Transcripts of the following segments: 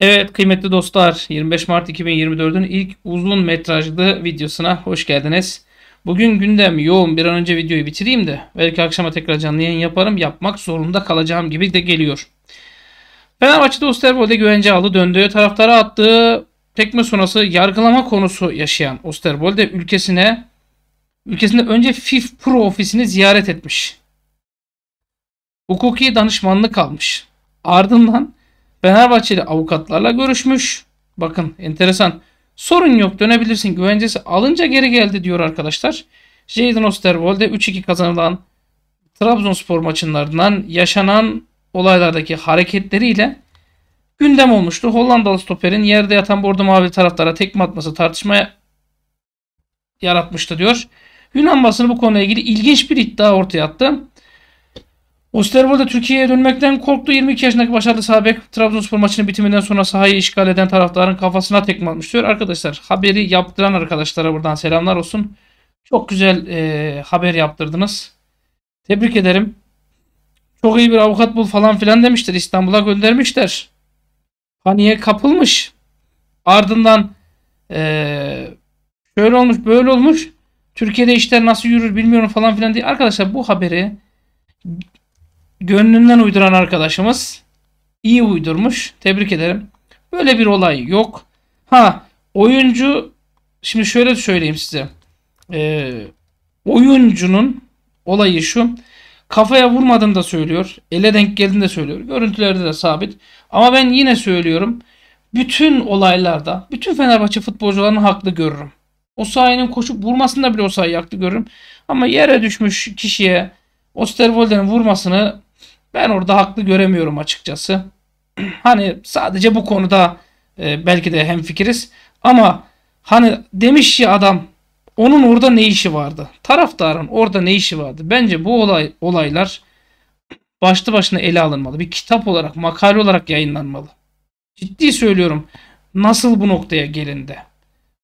Evet kıymetli dostlar 25 Mart 2024'ün ilk uzun metrajlı videosuna hoş geldiniz. Bugün gündem yoğun bir an önce videoyu bitireyim de belki akşama tekrar canlı yayın yaparım yapmak zorunda kalacağım gibi de geliyor. Fenerbahçe'de Osterbold'e güvence aldı döndü. Taraftara attığı tekme sonrası yargılama konusu yaşayan Osterbold'e ülkesine ülkesinde önce FIF Pro ofisini ziyaret etmiş. Hukuki danışmanlık almış. Ardından Fenerbahçeli avukatlarla görüşmüş. Bakın enteresan. Sorun yok dönebilirsin güvencesi alınca geri geldi diyor arkadaşlar. Jadon Osterwold'e 3-2 kazanılan Trabzonspor maçlarından yaşanan olaylardaki hareketleriyle gündem olmuştu. Hollandalı stoperin yerde yatan bordo mavi taraflara tekme atması tartışmaya yaratmıştı diyor. Yunan basını bu konuyla ilgili ilginç bir iddia ortaya attı. Osterwold'e Türkiye'ye dönmekten korktu. 22 yaşındaki başarılı sabek Trabzonspor maçının bitiminden sonra sahayı işgal eden taraftarın kafasına tekme atmış diyor. Arkadaşlar haberi yaptıran arkadaşlara buradan selamlar olsun. Çok güzel e, haber yaptırdınız. Tebrik ederim. Çok iyi bir avukat bul falan filan demiştir İstanbul'a göndermişler. Paniğe kapılmış. Ardından e, şöyle olmuş böyle olmuş. Türkiye'de işler nasıl yürür bilmiyorum falan filan diye. Arkadaşlar bu haberi gönlünden uyduran arkadaşımız iyi uydurmuş. Tebrik ederim. Böyle bir olay yok. Ha oyuncu şimdi şöyle söyleyeyim size. Ee, oyuncunun olayı şu. Kafaya vurmadığını da söylüyor. Ele denk geldiğini de söylüyor. Görüntülerde de sabit. Ama ben yine söylüyorum. Bütün olaylarda bütün Fenerbahçe futbolcularını haklı görürüm. O sayenin koşup vurmasında bile o sayıyı haklı görürüm. Ama yere düşmüş kişiye Osterwolde'nin vurmasını ben orada haklı göremiyorum açıkçası. hani sadece bu konuda e, belki de hemfikiriz. Ama hani demiş ya adam onun orada ne işi vardı? Taraftarın orada ne işi vardı? Bence bu olay olaylar başlı başına ele alınmalı. Bir kitap olarak, makale olarak yayınlanmalı. Ciddi söylüyorum. Nasıl bu noktaya gelindi?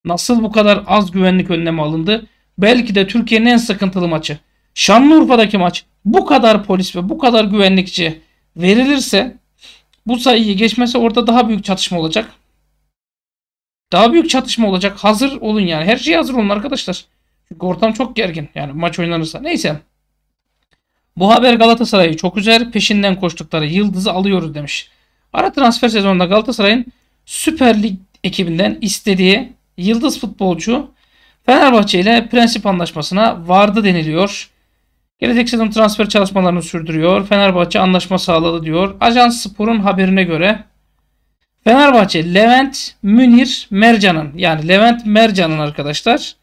Nasıl bu kadar az güvenlik önlemi alındı? Belki de Türkiye'nin en sıkıntılı maçı. Şanlıurfa'daki maç bu kadar polis ve bu kadar güvenlikçi verilirse bu sayıyı geçmese orada daha büyük çatışma olacak. Daha büyük çatışma olacak. Hazır olun yani. Her şey hazır olun arkadaşlar. Çünkü ortam çok gergin. Yani maç oynanırsa. Neyse. Bu haber Galatasaray'ı çok üzer. Peşinden koştukları yıldızı alıyoruz demiş. Ara transfer sezonunda Galatasaray'ın Süper Lig ekibinden istediği yıldız futbolcu Fenerbahçe ile prensip anlaşmasına vardı deniliyor sezon transfer çalışmalarını sürdürüyor. Fenerbahçe anlaşma sağladı diyor. Ajans Spor'un haberine göre Fenerbahçe Levent Münir Mercan'ın yani Levent Mercan'ın arkadaşlar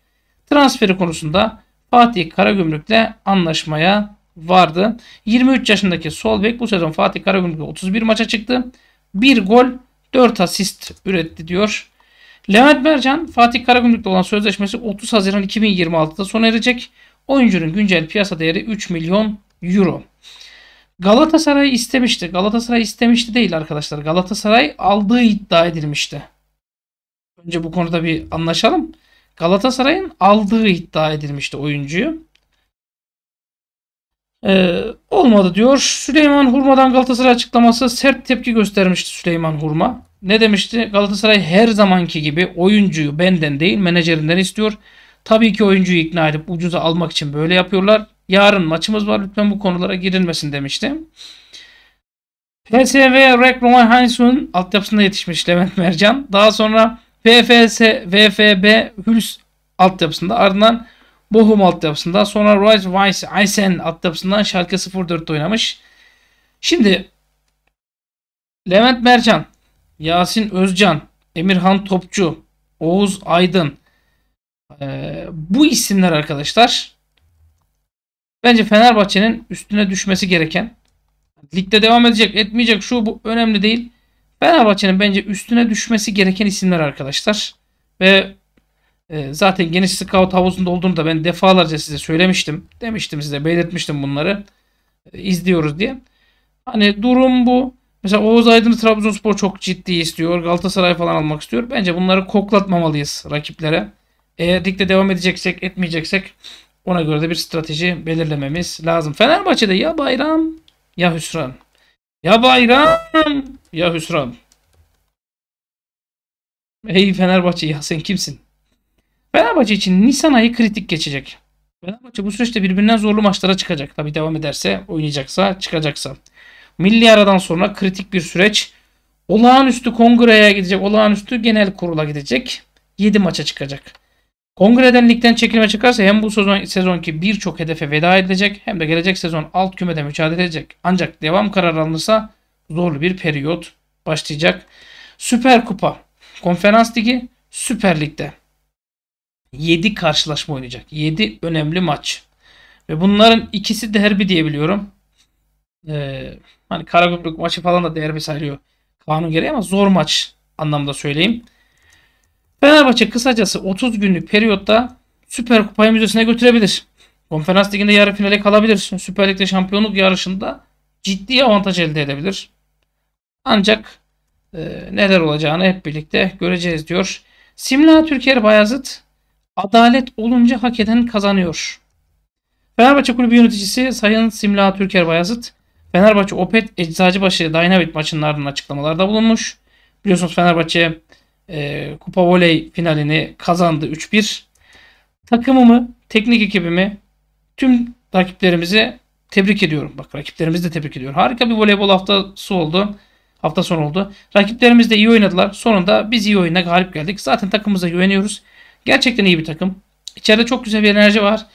transferi konusunda Fatih Karagümrük'le anlaşmaya vardı. 23 yaşındaki sol bek bu sezon Fatih Karagümrük'le 31 maça çıktı. 1 gol 4 asist üretti diyor. Levent Mercan Fatih Karagümrük'le olan sözleşmesi 30 Haziran 2026'da sona erecek. Oyuncunun güncel piyasa değeri 3 milyon euro. Galatasaray istemişti. Galatasaray istemişti değil arkadaşlar. Galatasaray aldığı iddia edilmişti. Önce bu konuda bir anlaşalım. Galatasaray'ın aldığı iddia edilmişti oyuncuyu. Ee, olmadı diyor. Süleyman Hurma'dan Galatasaray açıklaması sert tepki göstermişti Süleyman Hurma. Ne demişti? Galatasaray her zamanki gibi oyuncuyu benden değil menajerinden istiyor. Tabii ki oyuncuyu ikna edip ucuza almak için böyle yapıyorlar. Yarın maçımız var lütfen bu konulara girilmesin demiştim. PSV Rek Roman Hansun altyapısında yetişmiş Levent Mercan. Daha sonra VFS, VFB Hüls altyapısında ardından Bochum altyapısında sonra Royce Weiss Eisen altyapısından Schalke 04'te oynamış. Şimdi Levent Mercan, Yasin Özcan, Emirhan Topçu, Oğuz Aydın, ee, bu isimler arkadaşlar bence Fenerbahçe'nin üstüne düşmesi gereken ligde devam edecek etmeyecek şu bu önemli değil. Fenerbahçe'nin bence üstüne düşmesi gereken isimler arkadaşlar. Ve e, zaten geniş scout havuzunda olduğunu da ben defalarca size söylemiştim. Demiştim size belirtmiştim bunları. E, izliyoruz diye. Hani durum bu. Mesela Oğuz Aydın'ı Trabzonspor çok ciddi istiyor. Galatasaray falan almak istiyor. Bence bunları koklatmamalıyız rakiplere. Eğer ligde devam edeceksek etmeyeceksek ona göre de bir strateji belirlememiz lazım. Fenerbahçe'de ya bayram ya hüsran. Ya bayram ya hüsran. Ey Fenerbahçe ya sen kimsin? Fenerbahçe için Nisan ayı kritik geçecek. Fenerbahçe bu süreçte birbirinden zorlu maçlara çıkacak. Tabi devam ederse, oynayacaksa, çıkacaksa. Milli aradan sonra kritik bir süreç. Olağanüstü kongreye gidecek, olağanüstü genel kurula gidecek. 7 maça çıkacak. Kongreden ligden çekilme çıkarsa hem bu sezon sezonki birçok hedefe veda edilecek hem de gelecek sezon alt kümede mücadele edecek. Ancak devam kararı alınırsa zorlu bir periyot başlayacak. Süper Kupa, Konferans Ligi, Süper Lig'de 7 karşılaşma oynayacak. 7 önemli maç. Ve bunların ikisi derbi diyebiliyorum. Ee, hani Karagümrük maçı falan da derbi sayılıyor kanun gereği ama zor maç anlamda söyleyeyim. Fenerbahçe kısacası 30 günlük periyotta Süper Kupayı müzesine götürebilir. Konferans Ligi'nde yarı finale kalabilir. Süper Lig'de şampiyonluk yarışında ciddi avantaj elde edebilir. Ancak e, neler olacağını hep birlikte göreceğiz diyor. Simla Türker Bayazıt adalet olunca hak eden kazanıyor. Fenerbahçe kulübü yöneticisi Sayın Simla Türker Bayazıt Fenerbahçe Opet Eczacıbaşı Dynamit maçının ardından açıklamalarda bulunmuş. Biliyorsunuz Fenerbahçe e, Kupa Voley finalini kazandı 3-1. Takımımı, teknik ekibimi, tüm rakiplerimizi tebrik ediyorum. Bak rakiplerimizi de tebrik ediyorum. Harika bir voleybol haftası oldu. Hafta sonu oldu. Rakiplerimiz de iyi oynadılar. Sonunda biz iyi oyuna galip geldik. Zaten takımımıza güveniyoruz. Gerçekten iyi bir takım. İçeride çok güzel bir enerji var.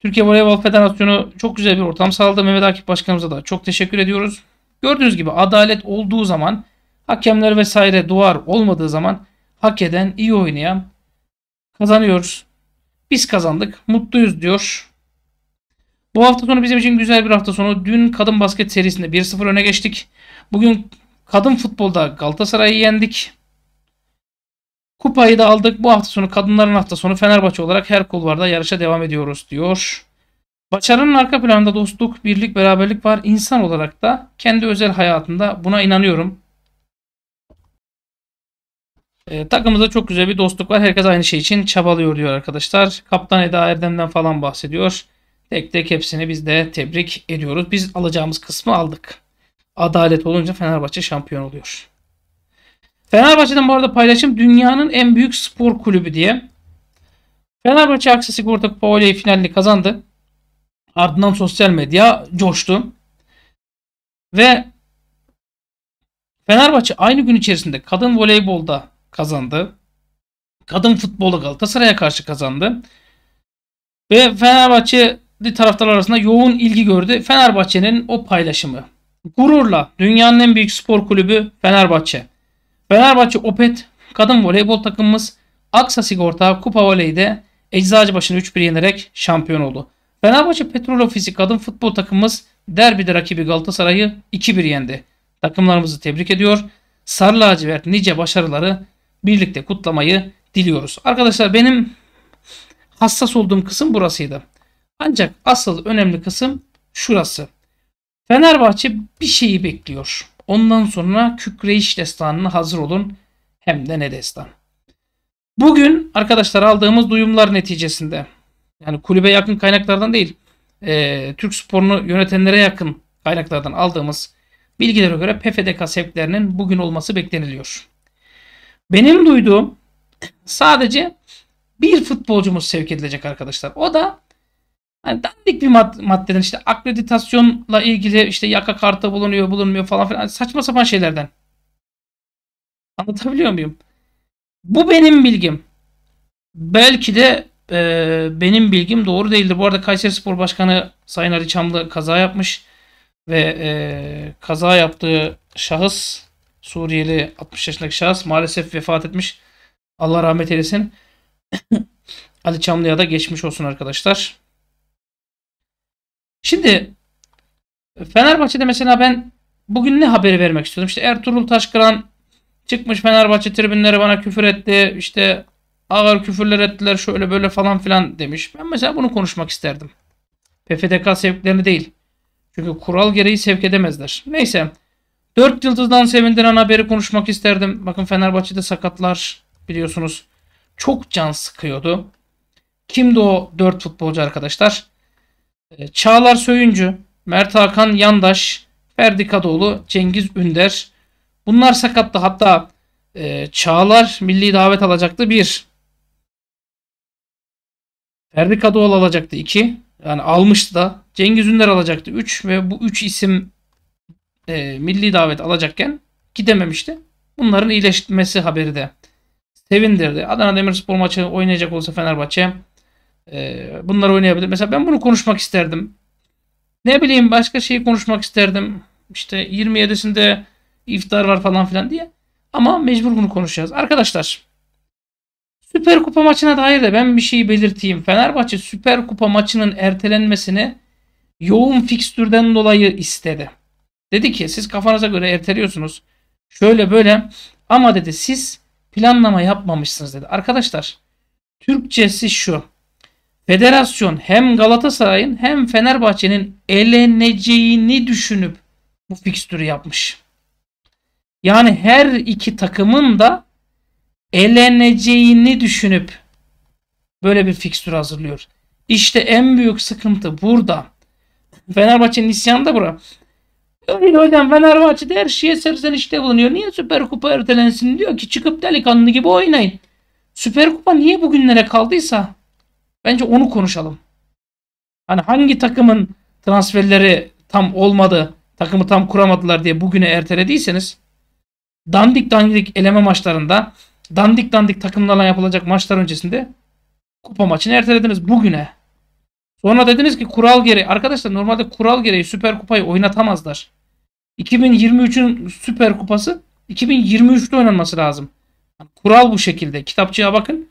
Türkiye Voleybol Federasyonu çok güzel bir ortam sağladı. Mehmet Akif Başkanımıza da çok teşekkür ediyoruz. Gördüğünüz gibi adalet olduğu zaman Hakemler vesaire duvar olmadığı zaman hak eden, iyi oynayan kazanıyoruz. Biz kazandık. Mutluyuz diyor. Bu hafta sonu bizim için güzel bir hafta sonu. Dün kadın basket serisinde 1-0 öne geçtik. Bugün kadın futbolda Galatasaray'ı yendik. Kupayı da aldık. Bu hafta sonu kadınların hafta sonu Fenerbahçe olarak her kulvarda yarışa devam ediyoruz diyor. Başarının arka planında dostluk, birlik, beraberlik var. İnsan olarak da kendi özel hayatında buna inanıyorum. E, takımımızda çok güzel bir dostluk var. Herkes aynı şey için çabalıyor diyor arkadaşlar. Kaptan Eda Erdem'den falan bahsediyor. Tek tek hepsini biz de tebrik ediyoruz. Biz alacağımız kısmı aldık. Adalet olunca Fenerbahçe şampiyon oluyor. Fenerbahçe'den bu arada paylaşım dünyanın en büyük spor kulübü diye. Fenerbahçe Aksa Sigorta Kupa finalini kazandı. Ardından sosyal medya coştu. Ve Fenerbahçe aynı gün içerisinde kadın voleybolda kazandı. Kadın futbolu Galatasaray'a karşı kazandı. Ve Fenerbahçe taraftarlar arasında yoğun ilgi gördü. Fenerbahçe'nin o paylaşımı. Gururla dünyanın en büyük spor kulübü Fenerbahçe. Fenerbahçe Opet kadın voleybol takımımız Aksa Sigorta Kupa Voley'de Eczacıbaşı'nı 3-1 yenerek şampiyon oldu. Fenerbahçe Petrol Ofisi kadın futbol takımımız derbide rakibi Galatasaray'ı 2-1 yendi. Takımlarımızı tebrik ediyor. Sarı lacivert nice başarıları birlikte kutlamayı diliyoruz. Arkadaşlar benim hassas olduğum kısım burasıydı. Ancak asıl önemli kısım şurası. Fenerbahçe bir şeyi bekliyor. Ondan sonra kükreyiş destanına hazır olun. Hem de ne destan. Bugün arkadaşlar aldığımız duyumlar neticesinde yani kulübe yakın kaynaklardan değil e, Türk sporunu yönetenlere yakın kaynaklardan aldığımız bilgilere göre PFDK sevklerinin bugün olması bekleniliyor. Benim duyduğum sadece bir futbolcumuz sevk edilecek arkadaşlar. O da hani dandik bir mad- maddeden işte akreditasyonla ilgili işte yaka kartı bulunuyor bulunmuyor falan filan hani saçma sapan şeylerden. Anlatabiliyor muyum? Bu benim bilgim. Belki de e, benim bilgim doğru değildir. Bu arada Kayseri Spor Başkanı Sayın Ali Çamlı kaza yapmış ve e, kaza yaptığı şahıs Suriyeli 60 yaşındaki şahıs maalesef vefat etmiş. Allah rahmet eylesin. Ali Çamlı'ya da geçmiş olsun arkadaşlar. Şimdi Fenerbahçe'de mesela ben bugün ne haberi vermek istiyordum? İşte Ertuğrul Taşkıran çıkmış Fenerbahçe tribünleri bana küfür etti. İşte ağır küfürler ettiler şöyle böyle falan filan demiş. Ben mesela bunu konuşmak isterdim. PFDK sevklerini değil. Çünkü kural gereği sevk edemezler. Neyse. Dört yıldızdan sevindiren haberi konuşmak isterdim. Bakın Fenerbahçe'de sakatlar biliyorsunuz çok can sıkıyordu. Kimdi o dört futbolcu arkadaşlar? Ee, Çağlar Söyüncü, Mert Hakan Yandaş, Ferdi Kadıoğlu, Cengiz Ünder. Bunlar sakattı. Hatta e, Çağlar milli davet alacaktı. Bir. Ferdi Kadıoğlu alacaktı. iki. Yani almıştı da. Cengiz Ünder alacaktı. üç. Ve bu üç isim e, milli davet alacakken gidememişti. Bunların iyileşmesi haberi de sevindirdi. Adana Demirspor maçı oynayacak olsa Fenerbahçe e, bunları oynayabilir. Mesela ben bunu konuşmak isterdim. Ne bileyim başka şeyi konuşmak isterdim. İşte 27'sinde iftar var falan filan diye. Ama mecbur bunu konuşacağız. Arkadaşlar Süper Kupa maçına dair de ben bir şey belirteyim. Fenerbahçe Süper Kupa maçının ertelenmesini yoğun fikstürden dolayı istedi. Dedi ki siz kafanıza göre erteliyorsunuz. Şöyle böyle ama dedi siz planlama yapmamışsınız dedi. Arkadaşlar Türkçesi şu. Federasyon hem Galatasaray'ın hem Fenerbahçe'nin eleneceğini düşünüp bu fikstürü yapmış. Yani her iki takımın da eleneceğini düşünüp böyle bir fikstür hazırlıyor. İşte en büyük sıkıntı burada. Fenerbahçe'nin isyanı da burada. Öyle hocam Fenerbahçe'de her şeye serzenişte bulunuyor. Niye Süper Kupa ertelensin diyor ki çıkıp delikanlı gibi oynayın. Süper Kupa niye bugünlere kaldıysa bence onu konuşalım. Hani hangi takımın transferleri tam olmadı, takımı tam kuramadılar diye bugüne ertelediyseniz dandik dandik eleme maçlarında dandik dandik takımlarla yapılacak maçlar öncesinde kupa maçını ertelediniz bugüne. Sonra dediniz ki kural gereği. Arkadaşlar normalde kural gereği Süper Kupayı oynatamazlar. 2023'ün Süper Kupası 2023'te oynanması lazım. kural bu şekilde. Kitapçıya bakın.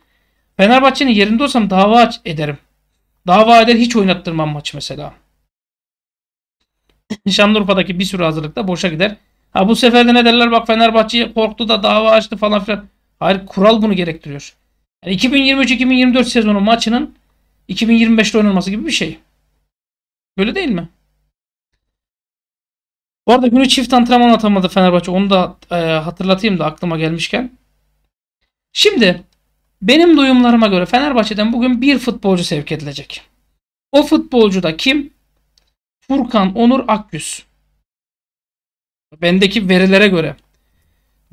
Fenerbahçe'nin yerinde olsam dava ederim. Dava eder hiç oynattırmam maç mesela. Şanlıurfa'daki bir sürü hazırlıkta boşa gider. Ha bu sefer de ne derler bak Fenerbahçe korktu da dava açtı falan filan. Hayır kural bunu gerektiriyor. Yani 2023-2024 sezonu maçının 2025'te oynanması gibi bir şey. Öyle değil mi? Bu arada günü çift antrenman atamadı Fenerbahçe. Onu da e, hatırlatayım da aklıma gelmişken. Şimdi benim duyumlarıma göre Fenerbahçe'den bugün bir futbolcu sevk edilecek. O futbolcu da kim? Furkan Onur Akgüz. Bendeki verilere göre.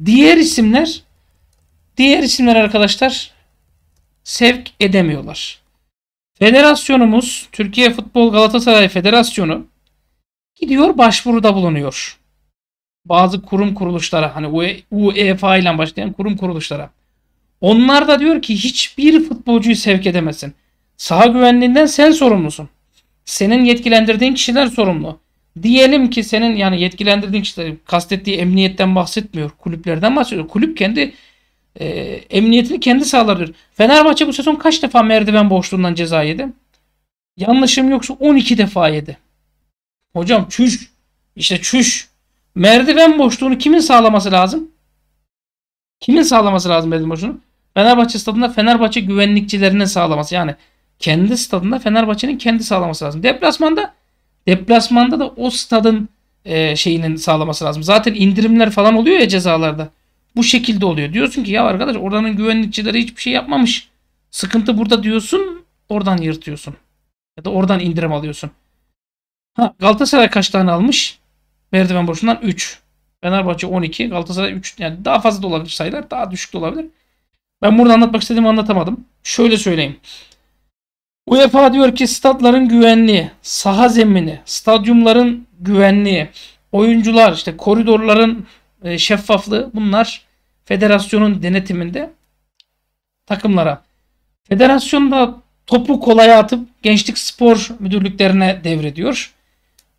Diğer isimler diğer isimler arkadaşlar sevk edemiyorlar. Federasyonumuz Türkiye Futbol Galatasaray Federasyonu gidiyor başvuruda bulunuyor. Bazı kurum kuruluşlara hani e, UEFA ile başlayan kurum kuruluşlara. Onlar da diyor ki hiçbir futbolcuyu sevk edemesin Saha güvenliğinden sen sorumlusun. Senin yetkilendirdiğin kişiler sorumlu. Diyelim ki senin yani yetkilendirdiğin kişiler kastettiği emniyetten bahsetmiyor. Kulüplerden bahsediyor. Kulüp kendi e, emniyetini kendi sağlardır. Fenerbahçe bu sezon kaç defa merdiven boşluğundan ceza yedi? Yanlışım yoksa 12 defa yedi. Hocam çüş. İşte çüş. Merdiven boşluğunu kimin sağlaması lazım? Kimin sağlaması lazım merdiven boşluğunu? Fenerbahçe stadında Fenerbahçe güvenlikçilerinin sağlaması. Yani kendi stadında Fenerbahçe'nin kendi sağlaması lazım. Deplasmanda deplasmanda da o stadın e, şeyinin sağlaması lazım. Zaten indirimler falan oluyor ya cezalarda bu şekilde oluyor. Diyorsun ki ya arkadaş oranın güvenlikçileri hiçbir şey yapmamış. Sıkıntı burada diyorsun oradan yırtıyorsun. Ya da oradan indirim alıyorsun. Ha, Galatasaray kaç tane almış? Merdiven boşundan 3. Fenerbahçe 12. Galatasaray 3. Yani daha fazla da olabilir sayılar. Daha düşük de olabilir. Ben burada anlatmak istediğimi anlatamadım. Şöyle söyleyeyim. UEFA diyor ki stadların güvenliği, saha zemini, stadyumların güvenliği, oyuncular, işte koridorların e, şeffaflığı bunlar federasyonun denetiminde takımlara. federasyon da topu kolaya atıp gençlik spor müdürlüklerine devrediyor.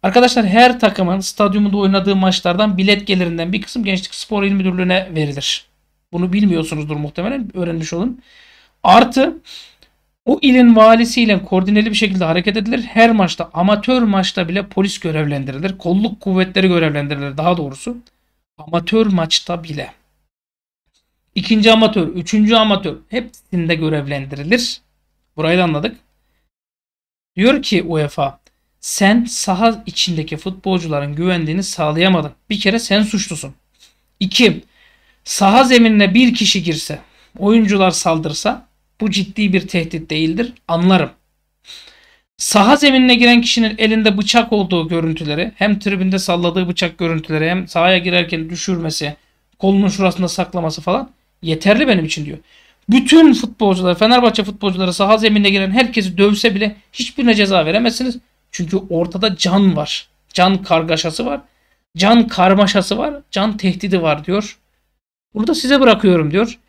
Arkadaşlar her takımın stadyumunda oynadığı maçlardan bilet gelirinden bir kısım gençlik spor il müdürlüğüne verilir. Bunu bilmiyorsunuzdur muhtemelen öğrenmiş olun. Artı o ilin valisiyle koordineli bir şekilde hareket edilir. Her maçta amatör maçta bile polis görevlendirilir. Kolluk kuvvetleri görevlendirilir daha doğrusu. Amatör maçta bile ikinci amatör, üçüncü amatör hepsinde görevlendirilir. Burayı da anladık. Diyor ki UEFA sen saha içindeki futbolcuların güvendiğini sağlayamadın. Bir kere sen suçlusun. İki, saha zeminine bir kişi girse, oyuncular saldırsa bu ciddi bir tehdit değildir. Anlarım. Saha zeminine giren kişinin elinde bıçak olduğu görüntüleri, hem tribünde salladığı bıçak görüntüleri, hem sahaya girerken düşürmesi, kolunun şurasında saklaması falan Yeterli benim için diyor. Bütün futbolcuları, Fenerbahçe futbolcuları saha zeminine giren herkesi dövse bile hiçbirine ceza veremezsiniz. Çünkü ortada can var. Can kargaşası var. Can karmaşası var. Can tehdidi var diyor. Burada size bırakıyorum diyor.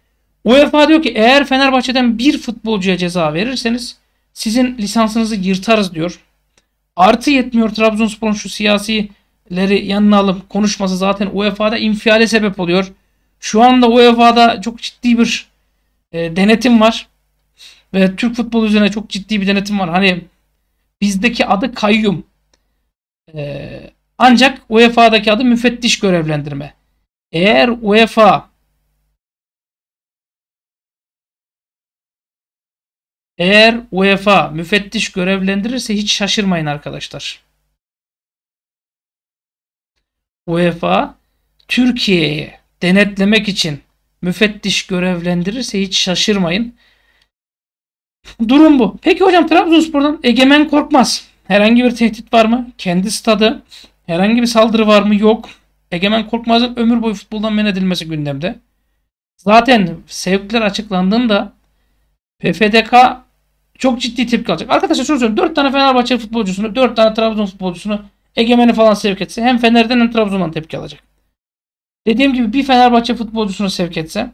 UEFA diyor ki eğer Fenerbahçe'den bir futbolcuya ceza verirseniz sizin lisansınızı yırtarız diyor. Artı yetmiyor Trabzonspor'un şu siyasileri yanına alıp konuşması zaten UEFA'da infiale sebep oluyor. Şu anda UEFA'da çok ciddi bir e, denetim var. Ve Türk futbolu üzerine çok ciddi bir denetim var. Hani bizdeki adı kayyum. E, ancak UEFA'daki adı müfettiş görevlendirme. Eğer UEFA Eğer UEFA müfettiş görevlendirirse hiç şaşırmayın arkadaşlar. UEFA Türkiye'ye denetlemek için müfettiş görevlendirirse hiç şaşırmayın. Durum bu. Peki hocam Trabzonspor'dan Egemen Korkmaz. Herhangi bir tehdit var mı? Kendi stadı. Herhangi bir saldırı var mı? Yok. Egemen Korkmaz'ın ömür boyu futboldan men edilmesi gündemde. Zaten sevkler açıklandığında PFDK çok ciddi tepki alacak. Arkadaşlar şunu söyleyeyim. 4 tane Fenerbahçe futbolcusunu, 4 tane Trabzon futbolcusunu Egemen'i falan sevk etse hem Fener'den hem Trabzon'dan tepki alacak. Dediğim gibi bir Fenerbahçe futbolcusunu sevk etse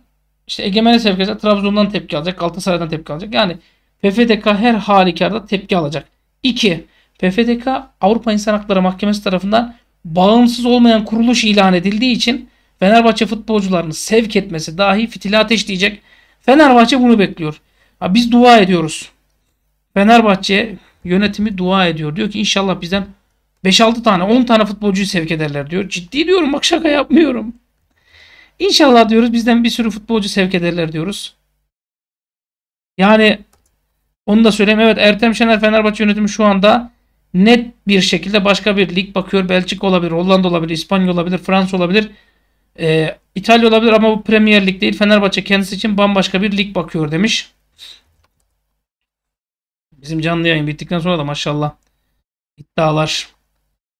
işte Egemen'e sevk etse Trabzon'dan tepki alacak. Galatasaray'dan tepki alacak. Yani PFDK her halükarda tepki alacak. 2. PFDK Avrupa İnsan Hakları Mahkemesi tarafından bağımsız olmayan kuruluş ilan edildiği için Fenerbahçe futbolcularını sevk etmesi dahi fitili ateşleyecek. Fenerbahçe bunu bekliyor. biz dua ediyoruz. Fenerbahçe yönetimi dua ediyor. Diyor ki inşallah bizden 5-6 tane 10 tane futbolcuyu sevk ederler diyor. Ciddi diyorum bak şaka yapmıyorum. İnşallah diyoruz bizden bir sürü futbolcu sevk ederler diyoruz. Yani onu da söyleyeyim. Evet Ertem Şener Fenerbahçe yönetimi şu anda net bir şekilde başka bir lig bakıyor. Belçika olabilir, Hollanda olabilir, İspanya olabilir, Fransa olabilir. E, İtalya olabilir ama bu Premier Lig değil. Fenerbahçe kendisi için bambaşka bir lig bakıyor demiş. Bizim canlı yayın bittikten sonra da maşallah iddialar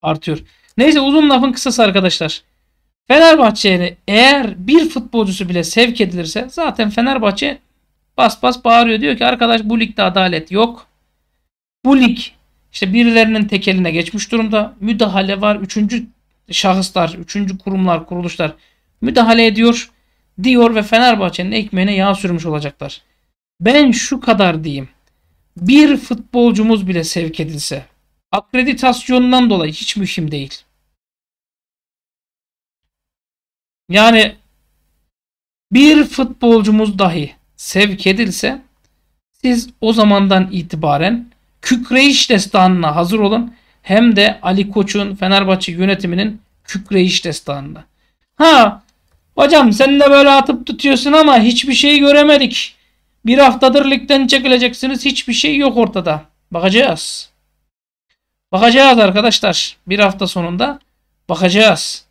artıyor. Neyse uzun lafın kısası arkadaşlar. Fenerbahçe'ye eğer bir futbolcusu bile sevk edilirse zaten Fenerbahçe bas bas bağırıyor. Diyor ki arkadaş bu ligde adalet yok. Bu lig işte birilerinin tekeline geçmiş durumda. Müdahale var. Üçüncü şahıslar, üçüncü kurumlar, kuruluşlar müdahale ediyor. Diyor ve Fenerbahçe'nin ekmeğine yağ sürmüş olacaklar. Ben şu kadar diyeyim. Bir futbolcumuz bile sevk edilse akreditasyonundan dolayı hiç mühim değil. Yani bir futbolcumuz dahi sevk edilse siz o zamandan itibaren kükreyiş destanına hazır olun. Hem de Ali Koç'un Fenerbahçe yönetiminin kükreyiş destanına. Ha hocam sen de böyle atıp tutuyorsun ama hiçbir şey göremedik. Bir haftadır ligden çekileceksiniz hiçbir şey yok ortada. Bakacağız. Bakacağız arkadaşlar. Bir hafta sonunda bakacağız.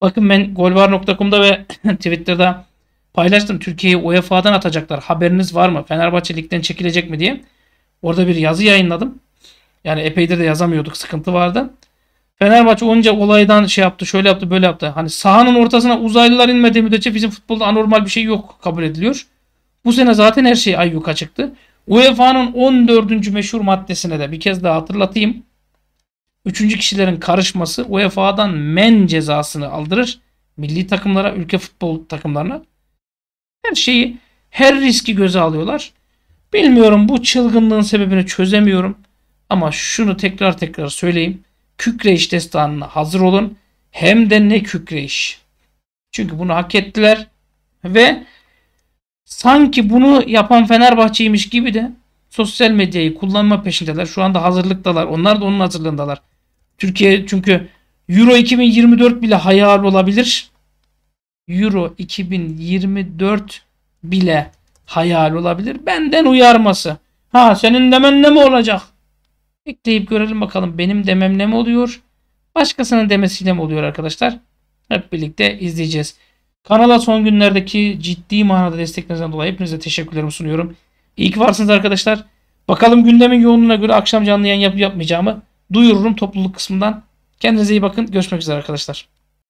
Bakın ben golvar.com'da ve Twitter'da paylaştım. Türkiye'yi UEFA'dan atacaklar. Haberiniz var mı? Fenerbahçe ligden çekilecek mi diye. Orada bir yazı yayınladım. Yani epeydir de yazamıyorduk. Sıkıntı vardı. Fenerbahçe onca olaydan şey yaptı, şöyle yaptı, böyle yaptı. Hani sahanın ortasına uzaylılar inmediği müddetçe bizim futbolda anormal bir şey yok kabul ediliyor. Bu sene zaten her şey ayyuka çıktı. UEFA'nın 14. meşhur maddesine de bir kez daha hatırlatayım. Üçüncü kişilerin karışması UEFA'dan men cezasını aldırır. Milli takımlara, ülke futbol takımlarına. Her şeyi, her riski göze alıyorlar. Bilmiyorum bu çılgınlığın sebebini çözemiyorum. Ama şunu tekrar tekrar söyleyeyim. Kükreyiş destanına hazır olun. Hem de ne kükreyiş. Çünkü bunu hak ettiler. Ve sanki bunu yapan Fenerbahçe'ymiş gibi de sosyal medyayı kullanma peşindeler. Şu anda hazırlıktalar. Onlar da onun hazırlığındalar. Türkiye çünkü Euro 2024 bile hayal olabilir. Euro 2024 bile hayal olabilir. Benden uyarması. Ha senin demen ne mi olacak? Bekleyip görelim bakalım benim demem ne mi oluyor? Başkasının demesiyle mi oluyor arkadaşlar? Hep birlikte izleyeceğiz. Kanala son günlerdeki ciddi manada desteklerinizden dolayı hepinize teşekkürlerimi sunuyorum. İyi ki varsınız arkadaşlar. Bakalım gündemin yoğunluğuna göre akşam canlı yayın yap yapmayacağımı duyururum topluluk kısmından. Kendinize iyi bakın. Görüşmek üzere arkadaşlar.